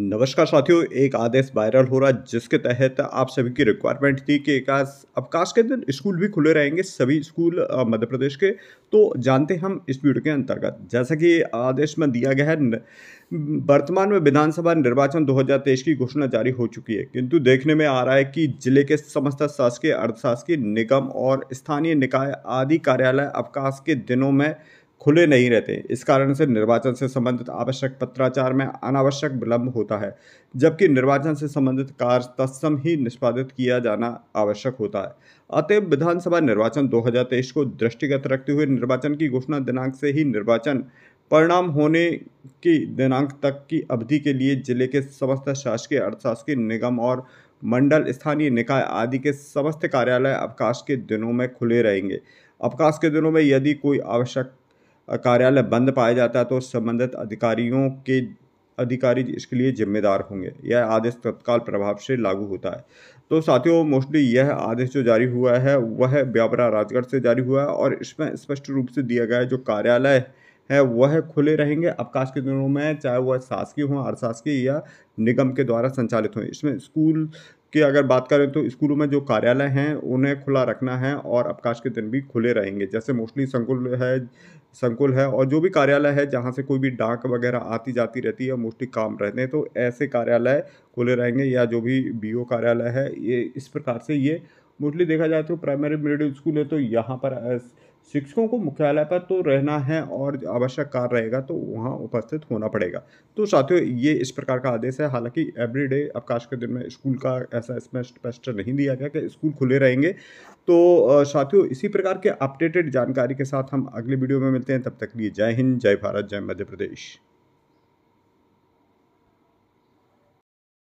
नमस्कार साथियों एक आदेश वायरल हो रहा जिसके तहत आप सभी की रिक्वायरमेंट थी कि एकाश अवकाश के दिन स्कूल भी खुले रहेंगे सभी स्कूल मध्य प्रदेश के तो जानते हम इस वीडियो के अंतर्गत जैसा कि आदेश में दिया गया है वर्तमान में विधानसभा निर्वाचन 2023 की घोषणा जारी हो चुकी है किंतु देखने में आ रहा है कि जिले के समस्त शासकीय अर्धशासकीय निगम और स्थानीय निकाय आदि कार्यालय अवकाश के दिनों में खुले नहीं रहते इस कारण से निर्वाचन से संबंधित आवश्यक पत्राचार में अनावश्यक विलंब होता है जबकि निर्वाचन से संबंधित कार्य तत्सम ही निष्पादित किया जाना आवश्यक होता है अतएव विधानसभा निर्वाचन 2023 को दृष्टिगत रखते हुए निर्वाचन की घोषणा दिनांक से ही निर्वाचन परिणाम होने की दिनांक तक की अवधि के लिए जिले के समस्त शासकीय अर्थशासकीय निगम और मंडल स्थानीय निकाय आदि के समस्त कार्यालय अवकाश के दिनों में खुले रहेंगे अवकाश के दिनों में यदि कोई आवश्यक कार्यालय बंद पाया जाता है तो संबंधित अधिकारियों के अधिकारी इसके लिए जिम्मेदार होंगे यह आदेश तत्काल प्रभाव से लागू होता है तो साथियों मोस्टली यह आदेश जो जारी हुआ है वह ब्यापरा राजगढ़ से जारी हुआ है और इसमें स्पष्ट रूप से दिया गया है जो कार्यालय है वह खुले रहेंगे अवकाश के दिनों में चाहे वह शासकीय हों अर्धशासकीय या निगम के द्वारा संचालित हों इसमें स्कूल की अगर बात करें तो स्कूलों में जो कार्यालय हैं उन्हें खुला रखना है और अवकाश के दिन भी खुले रहेंगे जैसे मोस्टली संकुल है संकुल है और जो भी कार्यालय है जहाँ से कोई भी डाक वगैरह आती जाती रहती है मोस्टली काम रहते हैं तो ऐसे कार्यालय खुले रहेंगे या जो भी बीओ कार्यालय है ये इस प्रकार से ये मोस्टली देखा जाए तो प्राइमरी मिडिल स्कूल है तो यहाँ पर शिक्षकों को मुख्यालय पर तो रहना है और आवश्यक कार्य रहेगा तो वहाँ उपस्थित होना पड़ेगा तो साथियों ये इस प्रकार का आदेश है हालांकि एवरीडे अवकाश के दिन में स्कूल का ऐसा इसमें स्पष्ट नहीं दिया गया कि स्कूल खुले रहेंगे तो साथियों इसी प्रकार के अपडेटेड जानकारी के साथ हम अगले वीडियो में मिलते हैं तब तक लिए जय हिंद जय भारत जय मध्य प्रदेश